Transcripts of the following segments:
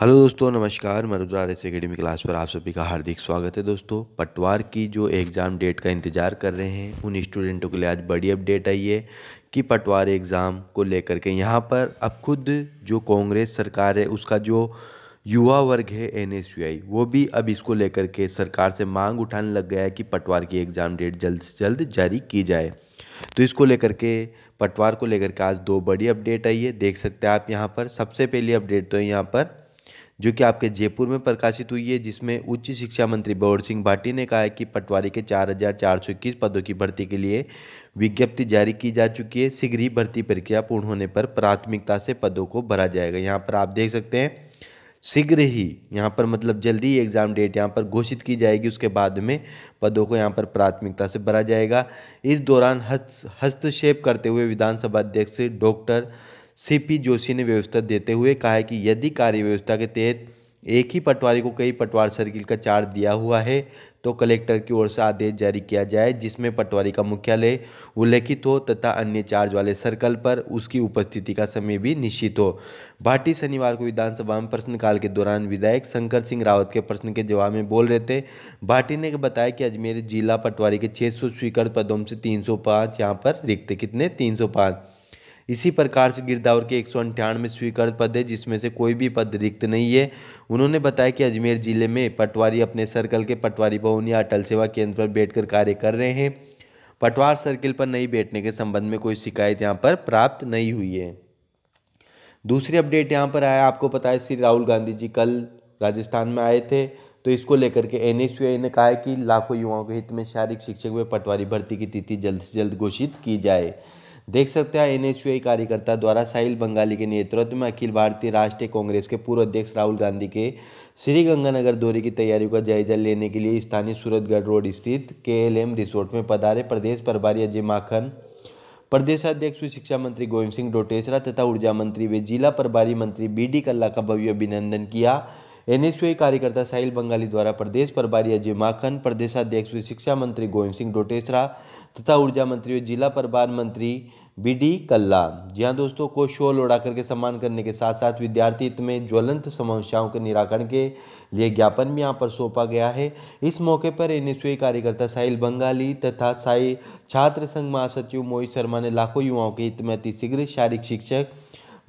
hello दोस्तों नमस्कार मरुद्रा S academy class पर आप सभी का हार्दिक स्वागत है दोस्तों पटवार की जो एग्ज़ाम डेट का इंतज़ार कर रहे हैं उन स्टूडेंटों के लिए आज बड़ी अपडेट आई है कि पटवार एग्ज़ाम को लेकर के यहाँ पर अब खुद जो कांग्रेस सरकार है उसका जो युवा वर्ग है एन वो भी अब इसको लेकर के सरकार से मांग उठाने लग गया है कि पटवार की एग्ज़ाम डेट जल्द से जल्द जारी की जाए तो इसको लेकर के पटवार को लेकर के आज दो बड़ी अपडेट आई है देख सकते हैं आप यहाँ पर सबसे पहली अपडेट तो है यहाँ पर जो कि आपके जयपुर में प्रकाशित हुई है जिसमें उच्च शिक्षा मंत्री बौर सिंह भाटी ने कहा है कि पटवारी के चार हजार चार सौ इक्कीस पदों की भर्ती के लिए विज्ञप्ति जारी की जा चुकी है शीघ्र ही भर्ती प्रक्रिया पूर्ण होने पर प्राथमिकता से पदों को भरा जाएगा यहाँ पर आप देख सकते हैं शीघ्र ही यहाँ पर मतलब जल्दी एग्ज़ाम डेट यहाँ पर घोषित की जाएगी उसके बाद में पदों को यहाँ पर प्राथमिकता से भरा जाएगा इस दौरान हस्तक्षेप करते हुए विधानसभा अध्यक्ष डॉक्टर सीपी जोशी ने व्यवस्था देते हुए कहा है कि यदि कार्य व्यवस्था के तहत एक ही पटवारी को कई पटवार सर्किल का चार्ज दिया हुआ है तो कलेक्टर की ओर से आदेश जारी किया जाए जिसमें पटवारी का मुख्यालय उल्लेखित हो तथा अन्य चार्ज वाले सर्कल पर उसकी उपस्थिति का समय भी निश्चित हो भाटी शनिवार को विधानसभा में प्रश्नकाल के दौरान विधायक शंकर सिंह रावत के प्रश्न के जवाब में बोल रहे थे भाटी ने बताया कि अजमेर जिला पटवारी के छः स्वीकृत पदों से तीन सौ यहाँ पर रिक्त कितने 305 इसी प्रकार से गिरदावर के एक सौ अंठानवे स्वीकृत पद है जिसमें से कोई भी पद रिक्त नहीं है उन्होंने बताया कि अजमेर जिले में पटवारी अपने सर्कल के पटवारी भवन या अटल सेवा केंद्र पर बैठकर कार्य कर रहे हैं पटवार सर्किल पर नहीं बैठने के संबंध में कोई शिकायत यहाँ पर प्राप्त नहीं हुई है दूसरी अपडेट यहाँ पर आया आपको पता है श्री राहुल गांधी जी कल राजस्थान में आए थे तो इसको लेकर के एन ने कहा कि लाखों युवाओं के हित में शारीरिक शिक्षक व पटवारी भर्ती की तिथि जल्द से जल्द घोषित की जाए देख सकते हैं एनएचयूआई कार्यकर्ता द्वारा साहिल बंगाली के नेतृत्व में अखिल भारतीय राष्ट्रीय कांग्रेस के पूर्व अध्यक्ष राहुल गांधी के श्री गंगानगर दौरे की तैयारियों का जायजा लेने के लिए स्थानीय सूरतगढ़ रोड स्थित एम रिसोर्ट में पधारे प्रदेश प्रभारी अजय माखन प्रदेशाध्यक्ष शिक्षा मंत्री गोविंद सिंह डोटेसरा तथा ऊर्जा मंत्री व जिला प्रभारी मंत्री बी डी कल्ला का भव्य अभिनंदन किया एनएसयूआई कार्यकर्ता साहिल बंगाली द्वारा प्रदेश प्रभारी अजय माखन प्रदेशाध्यक्ष शिक्षा मंत्री गोविंद सिंह डोटेसरा तथा ऊर्जा मंत्री व जिला प्रभार मंत्री बी डी कल्ला जी हाँ दोस्तों को शोल उड़ा करके सम्मान करने के साथ साथ विद्यार्थी हित में ज्वलंत समस्याओं के निराकरण के लिए ज्ञापन भी यहाँ पर सौंपा गया है इस मौके पर एन कार्यकर्ता साहिल बंगाली तथा साई छात्र संघ महासचिव मोहित शर्मा ने लाखों युवाओं के हित में अतिशीघ्र शारीरिक शिक्षक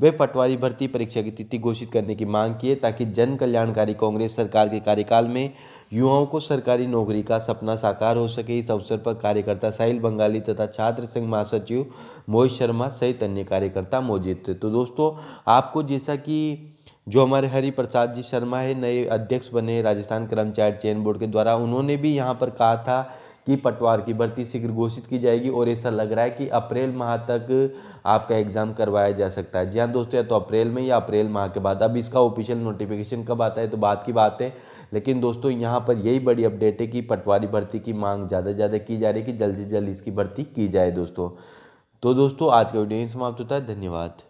वे पटवारी भर्ती परीक्षा की तिथि घोषित करने की मांग की है ताकि जन कल्याणकारी कांग्रेस सरकार के कार्यकाल में युवाओं को सरकारी नौकरी का सपना साकार हो सके इस अवसर पर कार्यकर्ता साहिल बंगाली तथा छात्र संघ महासचिव मोहित शर्मा सहित अन्य कार्यकर्ता मौजूद थे तो दोस्तों आपको जैसा कि जो हमारे हरि प्रसाद जी शर्मा है नए अध्यक्ष बने राजस्थान कर्मचारी चयन बोर्ड के द्वारा उन्होंने भी यहाँ पर कहा था कि पटवार की भर्ती शीघ्र घोषित की जाएगी और ऐसा लग रहा है कि अप्रैल माह तक आपका एग्ज़ाम करवाया जा सकता है जी हाँ दोस्तों या तो अप्रैल में या अप्रैल माह के बाद अब इसका ऑफिशियल नोटिफिकेशन कब आता है तो बात की बात है लेकिन दोस्तों यहाँ पर यही बड़ी अपडेट है कि पटवारी भर्ती की मांग ज़्यादा से ज़्यादा की जा रही है कि जल्द से जल्द इसकी भर्ती की जाए दोस्तों तो दोस्तों आज का वीडियो यही समाप्त होता है धन्यवाद